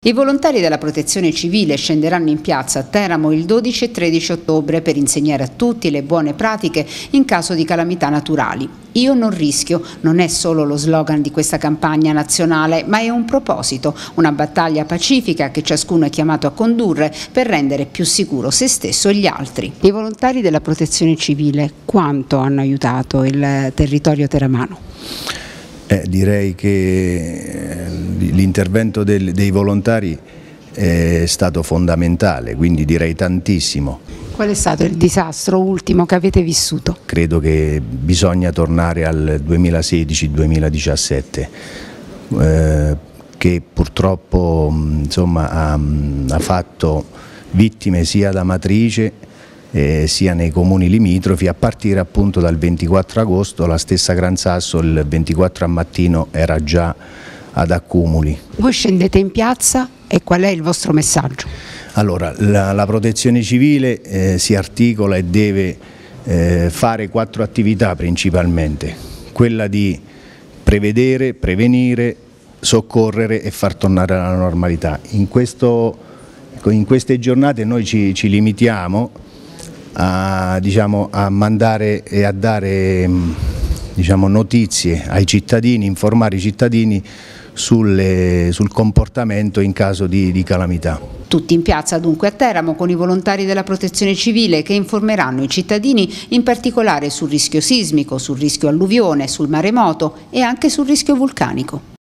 I volontari della protezione civile scenderanno in piazza a Teramo il 12 e 13 ottobre per insegnare a tutti le buone pratiche in caso di calamità naturali. Io non rischio non è solo lo slogan di questa campagna nazionale, ma è un proposito, una battaglia pacifica che ciascuno è chiamato a condurre per rendere più sicuro se stesso e gli altri. I volontari della protezione civile quanto hanno aiutato il territorio teramano? Eh, direi che eh, l'intervento dei volontari eh, è stato fondamentale, quindi direi tantissimo. Qual è stato il disastro ultimo che avete vissuto? Credo che bisogna tornare al 2016-2017, eh, che purtroppo mm, insomma, ha, mm, ha fatto vittime sia da matrice eh, sia nei comuni limitrofi, a partire appunto dal 24 agosto, la stessa Gran Sasso il 24 a mattino era già ad accumuli. Voi scendete in piazza e qual è il vostro messaggio? Allora, la, la protezione civile eh, si articola e deve eh, fare quattro attività principalmente, quella di prevedere, prevenire, soccorrere e far tornare alla normalità. In, questo, in queste giornate noi ci, ci limitiamo a, diciamo, a mandare e a dare mm, diciamo, notizie ai cittadini, informare i cittadini sulle, sul comportamento in caso di, di calamità. Tutti in piazza dunque a Teramo con i volontari della protezione civile che informeranno i cittadini in particolare sul rischio sismico, sul rischio alluvione, sul maremoto e anche sul rischio vulcanico.